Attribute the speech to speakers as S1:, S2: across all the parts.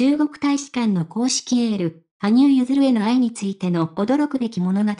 S1: 中国大使館の公式エール、羽生結弦への愛についての驚くべき物語。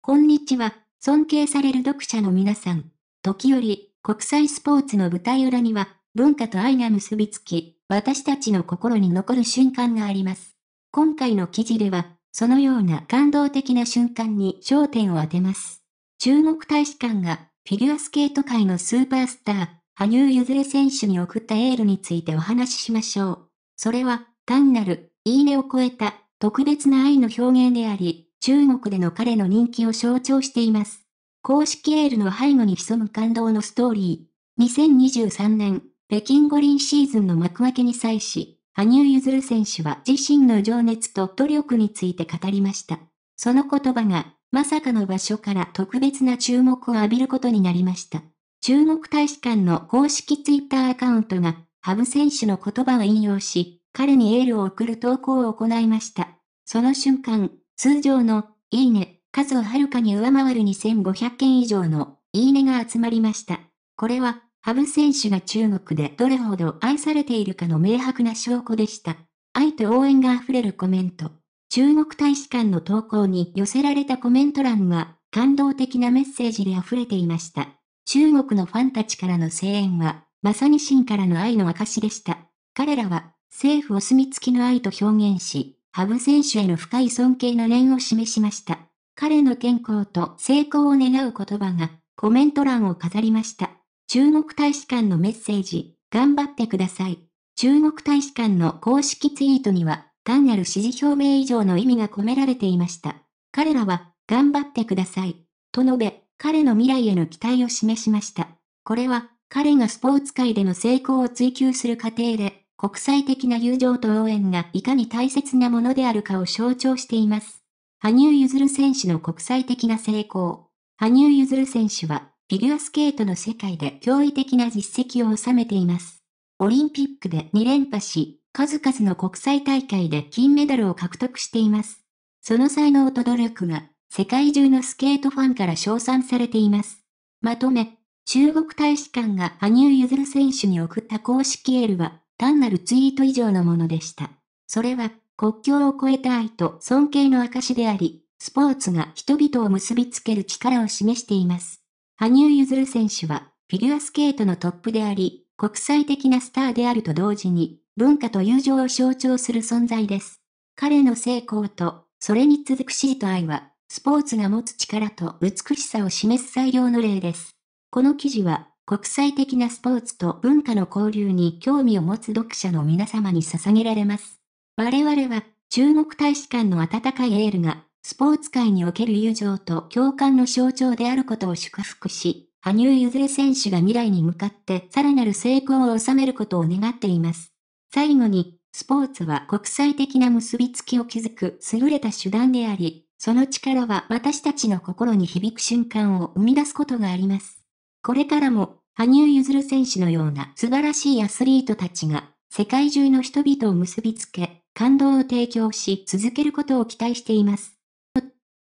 S1: こんにちは、尊敬される読者の皆さん。時折、国際スポーツの舞台裏には、文化と愛が結びつき、私たちの心に残る瞬間があります。今回の記事では、そのような感動的な瞬間に焦点を当てます。中国大使館がフィギュアスケート界のスーパースター、羽生結弦選手に送ったエールについてお話ししましょう。それは、単なる、いいねを超えた、特別な愛の表現であり、中国での彼の人気を象徴しています。公式エールの背後に潜む感動のストーリー。2023年、北京五輪シーズンの幕開けに際し、羽生結弦選手は自身の情熱と努力について語りました。その言葉が、まさかの場所から特別な注目を浴びることになりました。中国大使館の公式ツイッターアカウントが、羽生選手の言葉を引用し、彼にエールを送る投稿を行いました。その瞬間、通常の、いいね、数をはるかに上回る2500件以上の、いいねが集まりました。これは、羽生選手が中国でどれほど愛されているかの明白な証拠でした。愛と応援が溢れるコメント。中国大使館の投稿に寄せられたコメント欄は、感動的なメッセージで溢れていました。中国のファンたちからの声援は、まさに真からの愛の証でした。彼らは、政府お墨付きの愛と表現し、羽生選手への深い尊敬の念を示しました。彼の健康と成功を願う言葉がコメント欄を飾りました。中国大使館のメッセージ、頑張ってください。中国大使館の公式ツイートには、単なる支持表明以上の意味が込められていました。彼らは、頑張ってください。と述べ、彼の未来への期待を示しました。これは、彼がスポーツ界での成功を追求する過程で、国際的な友情と応援がいかに大切なものであるかを象徴しています。羽生結弦選手の国際的な成功。羽生結弦選手は、フィギュアスケートの世界で驚異的な実績を収めています。オリンピックで2連覇し、数々の国際大会で金メダルを獲得しています。その才能と努力が、世界中のスケートファンから称賛されています。まとめ、中国大使館が羽生結弦選手に送った公式エールは、単なるツイート以上のものでした。それは、国境を越えた愛と尊敬の証であり、スポーツが人々を結びつける力を示しています。羽生結弦選手は、フィギュアスケートのトップであり、国際的なスターであると同時に、文化と友情を象徴する存在です。彼の成功と、それに続くシート愛は、スポーツが持つ力と美しさを示す最良の例です。この記事は、国際的なスポーツと文化の交流に興味を持つ読者の皆様に捧げられます。我々は、中国大使館の温かいエールが、スポーツ界における友情と共感の象徴であることを祝福し、羽生結弦選手が未来に向かってさらなる成功を収めることを願っています。最後に、スポーツは国際的な結びつきを築く優れた手段であり、その力は私たちの心に響く瞬間を生み出すことがあります。これからも、羽生結弦選手のような素晴らしいアスリートたちが、世界中の人々を結びつけ、感動を提供し続けることを期待しています。